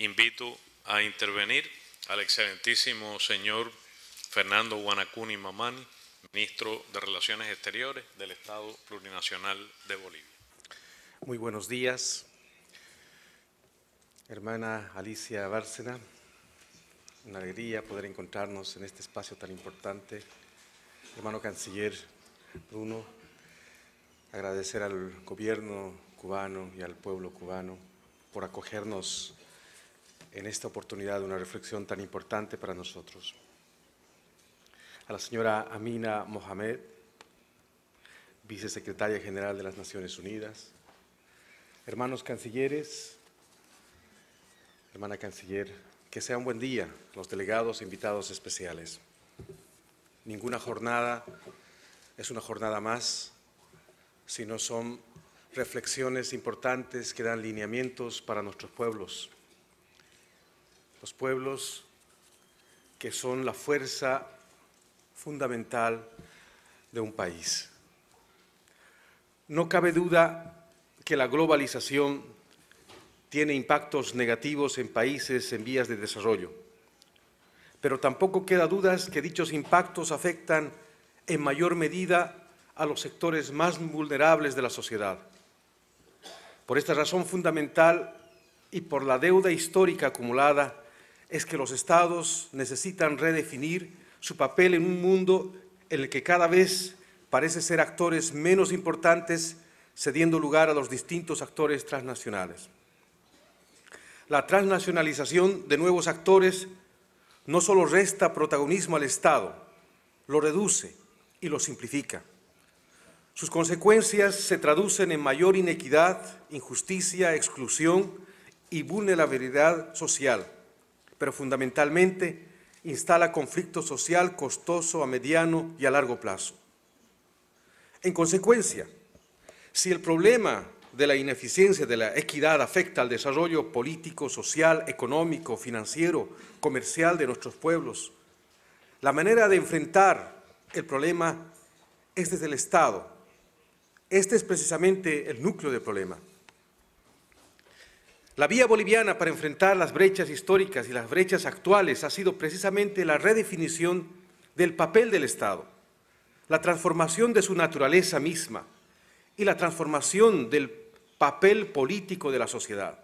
Invito a intervenir al excelentísimo señor Fernando Guanacuni Mamani, ministro de Relaciones Exteriores del Estado Plurinacional de Bolivia. Muy buenos días, hermana Alicia Bárcena. Una alegría poder encontrarnos en este espacio tan importante hermano canciller Bruno, agradecer al gobierno cubano y al pueblo cubano por acogernos en esta oportunidad de una reflexión tan importante para nosotros. A la señora Amina Mohamed, vicesecretaria general de las Naciones Unidas, hermanos cancilleres, hermana canciller, que sea un buen día los delegados invitados especiales. Ninguna jornada es una jornada más, sino son reflexiones importantes que dan lineamientos para nuestros pueblos. Los pueblos que son la fuerza fundamental de un país. No cabe duda que la globalización tiene impactos negativos en países en vías de desarrollo pero tampoco queda dudas que dichos impactos afectan en mayor medida a los sectores más vulnerables de la sociedad. Por esta razón fundamental y por la deuda histórica acumulada, es que los estados necesitan redefinir su papel en un mundo en el que cada vez parece ser actores menos importantes, cediendo lugar a los distintos actores transnacionales. La transnacionalización de nuevos actores no solo resta protagonismo al Estado, lo reduce y lo simplifica. Sus consecuencias se traducen en mayor inequidad, injusticia, exclusión y vulnerabilidad social, pero fundamentalmente instala conflicto social costoso a mediano y a largo plazo. En consecuencia, si el problema de la ineficiencia de la equidad afecta al desarrollo político, social, económico, financiero, comercial de nuestros pueblos. La manera de enfrentar el problema es desde el Estado. Este es precisamente el núcleo del problema. La vía boliviana para enfrentar las brechas históricas y las brechas actuales ha sido precisamente la redefinición del papel del Estado, la transformación de su naturaleza misma, y la transformación del papel político de la sociedad.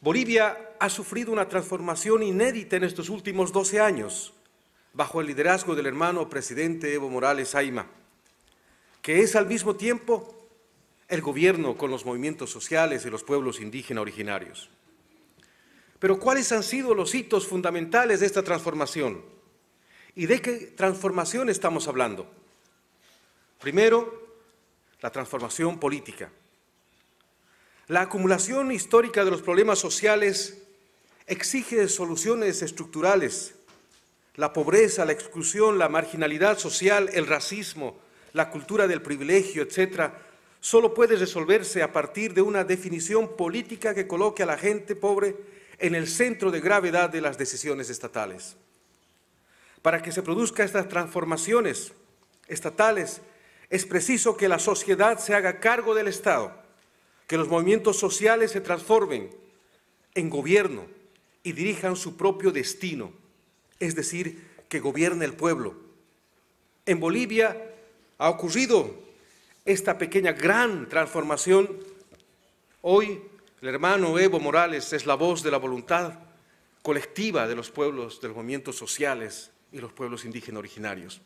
Bolivia ha sufrido una transformación inédita en estos últimos 12 años, bajo el liderazgo del hermano presidente Evo Morales Aima, que es al mismo tiempo el gobierno con los movimientos sociales y los pueblos indígenas originarios. Pero ¿cuáles han sido los hitos fundamentales de esta transformación? ¿Y de qué transformación estamos hablando? Primero, la transformación política. La acumulación histórica de los problemas sociales exige soluciones estructurales. La pobreza, la exclusión, la marginalidad social, el racismo, la cultura del privilegio, etcétera, solo puede resolverse a partir de una definición política que coloque a la gente pobre en el centro de gravedad de las decisiones estatales. Para que se produzcan estas transformaciones estatales, es preciso que la sociedad se haga cargo del Estado, que los movimientos sociales se transformen en gobierno y dirijan su propio destino, es decir, que gobierne el pueblo. En Bolivia ha ocurrido esta pequeña gran transformación. Hoy el hermano Evo Morales es la voz de la voluntad colectiva de los pueblos, de los movimientos sociales y los pueblos indígenas originarios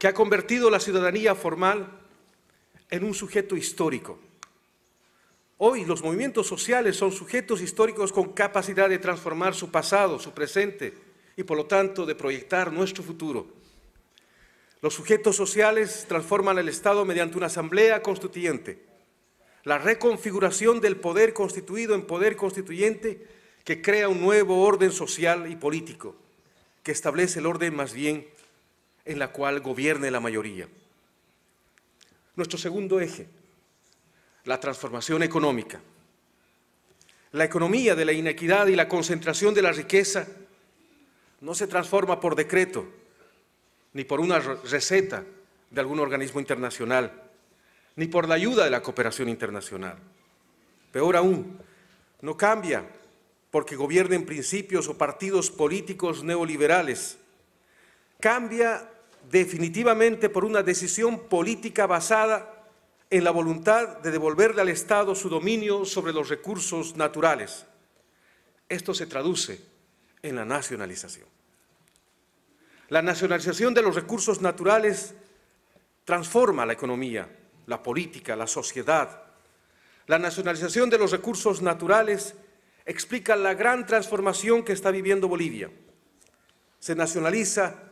que ha convertido la ciudadanía formal en un sujeto histórico. Hoy los movimientos sociales son sujetos históricos con capacidad de transformar su pasado, su presente y por lo tanto de proyectar nuestro futuro. Los sujetos sociales transforman el Estado mediante una asamblea constituyente, la reconfiguración del poder constituido en poder constituyente que crea un nuevo orden social y político, que establece el orden más bien en la cual gobierne la mayoría. Nuestro segundo eje, la transformación económica. La economía de la inequidad y la concentración de la riqueza no se transforma por decreto ni por una receta de algún organismo internacional, ni por la ayuda de la cooperación internacional. Peor aún, no cambia porque gobiernen principios o partidos políticos neoliberales cambia definitivamente por una decisión política basada en la voluntad de devolverle al Estado su dominio sobre los recursos naturales. Esto se traduce en la nacionalización. La nacionalización de los recursos naturales transforma la economía, la política, la sociedad. La nacionalización de los recursos naturales explica la gran transformación que está viviendo Bolivia. Se nacionaliza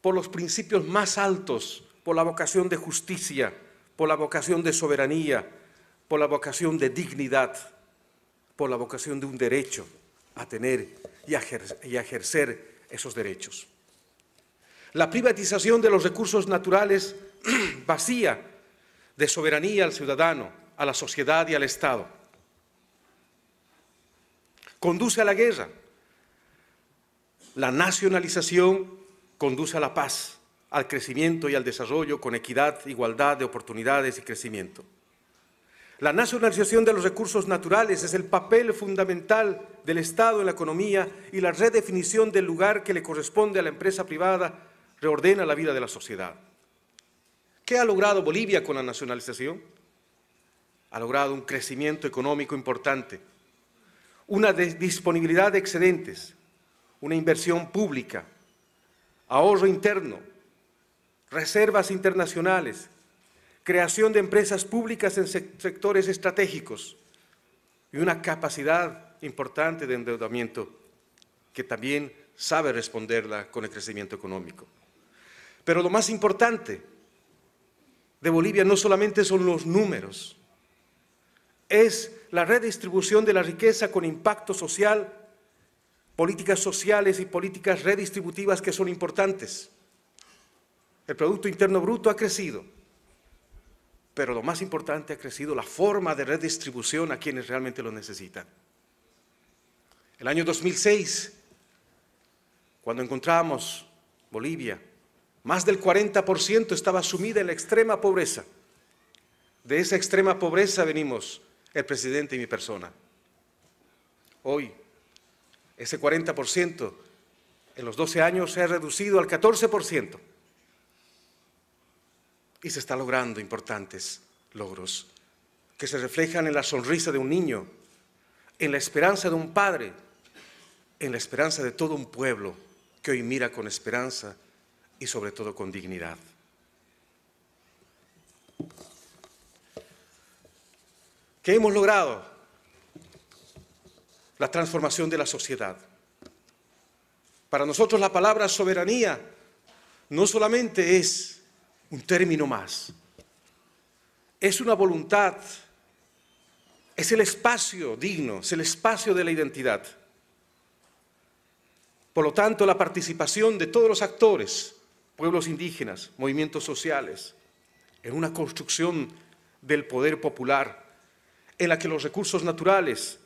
por los principios más altos, por la vocación de justicia, por la vocación de soberanía, por la vocación de dignidad, por la vocación de un derecho a tener y a ejercer esos derechos. La privatización de los recursos naturales vacía de soberanía al ciudadano, a la sociedad y al Estado. Conduce a la guerra. La nacionalización conduce a la paz, al crecimiento y al desarrollo con equidad, igualdad de oportunidades y crecimiento. La nacionalización de los recursos naturales es el papel fundamental del Estado en la economía y la redefinición del lugar que le corresponde a la empresa privada reordena la vida de la sociedad. ¿Qué ha logrado Bolivia con la nacionalización? Ha logrado un crecimiento económico importante, una disponibilidad de excedentes, una inversión pública, ahorro interno, reservas internacionales, creación de empresas públicas en sectores estratégicos y una capacidad importante de endeudamiento que también sabe responderla con el crecimiento económico. Pero lo más importante de Bolivia no solamente son los números, es la redistribución de la riqueza con impacto social políticas sociales y políticas redistributivas que son importantes. El Producto Interno Bruto ha crecido, pero lo más importante ha crecido la forma de redistribución a quienes realmente lo necesitan. El año 2006, cuando encontrábamos Bolivia, más del 40% estaba sumida en la extrema pobreza. De esa extrema pobreza venimos el presidente y mi persona. Hoy ese 40% en los 12 años se ha reducido al 14%. Y se está logrando importantes logros que se reflejan en la sonrisa de un niño, en la esperanza de un padre, en la esperanza de todo un pueblo que hoy mira con esperanza y sobre todo con dignidad. ¿Qué hemos logrado? la transformación de la sociedad. Para nosotros la palabra soberanía no solamente es un término más, es una voluntad, es el espacio digno, es el espacio de la identidad. Por lo tanto, la participación de todos los actores, pueblos indígenas, movimientos sociales, en una construcción del poder popular, en la que los recursos naturales,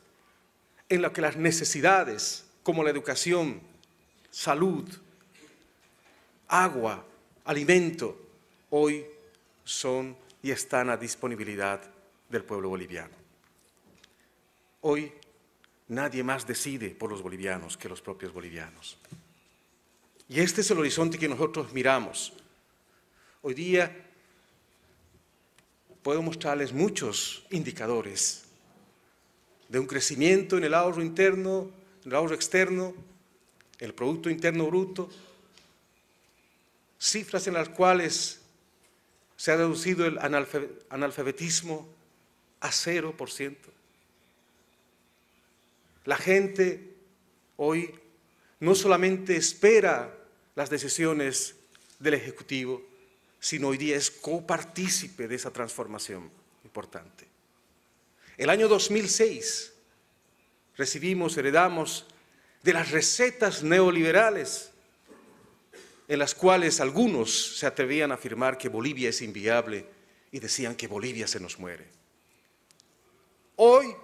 en la que las necesidades como la educación, salud, agua, alimento, hoy son y están a disponibilidad del pueblo boliviano. Hoy nadie más decide por los bolivianos que los propios bolivianos. Y este es el horizonte que nosotros miramos. Hoy día puedo mostrarles muchos indicadores de un crecimiento en el ahorro interno, en el ahorro externo, en el Producto Interno Bruto, cifras en las cuales se ha reducido el analfabetismo a 0%. La gente hoy no solamente espera las decisiones del Ejecutivo, sino hoy día es copartícipe de esa transformación importante. El año 2006 recibimos, heredamos de las recetas neoliberales en las cuales algunos se atrevían a afirmar que Bolivia es inviable y decían que Bolivia se nos muere. Hoy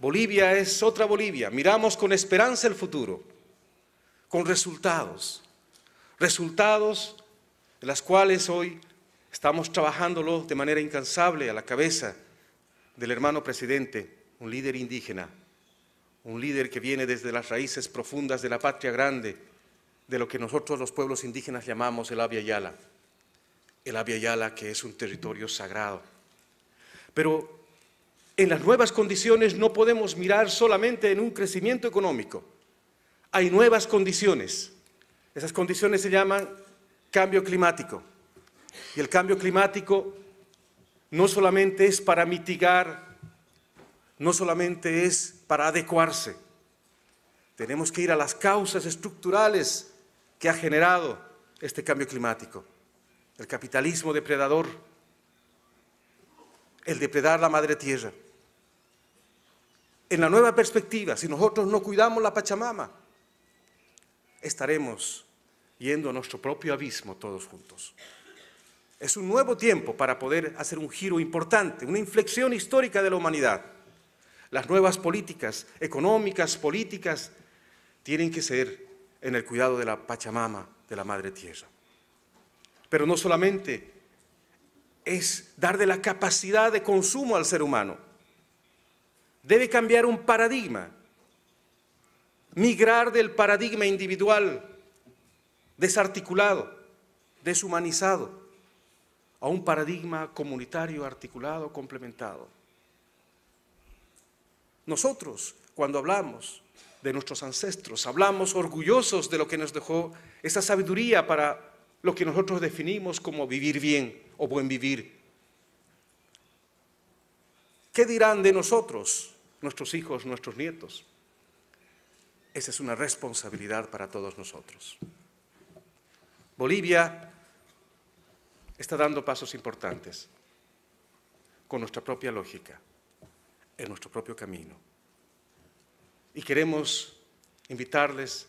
Bolivia es otra Bolivia. Miramos con esperanza el futuro, con resultados. Resultados en las cuales hoy estamos trabajándolo de manera incansable a la cabeza del hermano presidente, un líder indígena, un líder que viene desde las raíces profundas de la patria grande, de lo que nosotros los pueblos indígenas llamamos el Abya Yala, el Abya Yala que es un territorio sagrado. Pero en las nuevas condiciones no podemos mirar solamente en un crecimiento económico, hay nuevas condiciones. Esas condiciones se llaman cambio climático. Y el cambio climático no solamente es para mitigar, no solamente es para adecuarse. Tenemos que ir a las causas estructurales que ha generado este cambio climático. El capitalismo depredador, el depredar la madre tierra. En la nueva perspectiva, si nosotros no cuidamos la Pachamama, estaremos yendo a nuestro propio abismo todos juntos. Es un nuevo tiempo para poder hacer un giro importante, una inflexión histórica de la humanidad. Las nuevas políticas económicas, políticas, tienen que ser en el cuidado de la Pachamama, de la Madre Tierra. Pero no solamente es dar de la capacidad de consumo al ser humano. Debe cambiar un paradigma, migrar del paradigma individual, desarticulado, deshumanizado, a un paradigma comunitario articulado, complementado. Nosotros, cuando hablamos de nuestros ancestros, hablamos orgullosos de lo que nos dejó esa sabiduría para lo que nosotros definimos como vivir bien o buen vivir. ¿Qué dirán de nosotros, nuestros hijos, nuestros nietos? Esa es una responsabilidad para todos nosotros. Bolivia está dando pasos importantes con nuestra propia lógica, en nuestro propio camino. Y queremos invitarles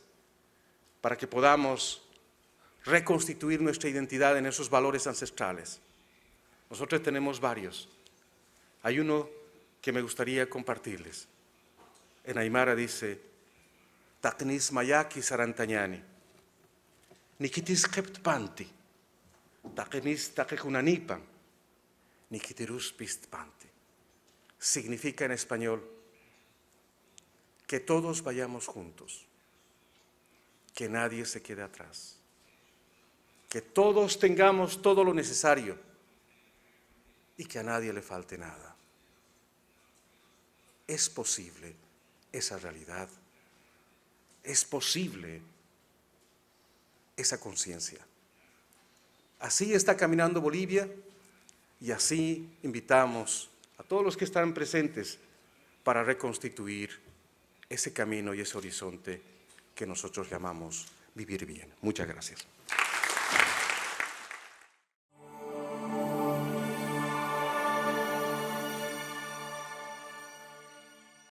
para que podamos reconstituir nuestra identidad en esos valores ancestrales. Nosotros tenemos varios. Hay uno que me gustaría compartirles. En Aymara dice, Taknis Mayaki Sarantañani, Nikitis panti." takemis pistpante. Significa en español que todos vayamos juntos, que nadie se quede atrás, que todos tengamos todo lo necesario y que a nadie le falte nada. Es posible esa realidad, es posible esa conciencia. Así está caminando Bolivia y así invitamos a todos los que están presentes para reconstituir ese camino y ese horizonte que nosotros llamamos vivir bien. Muchas gracias.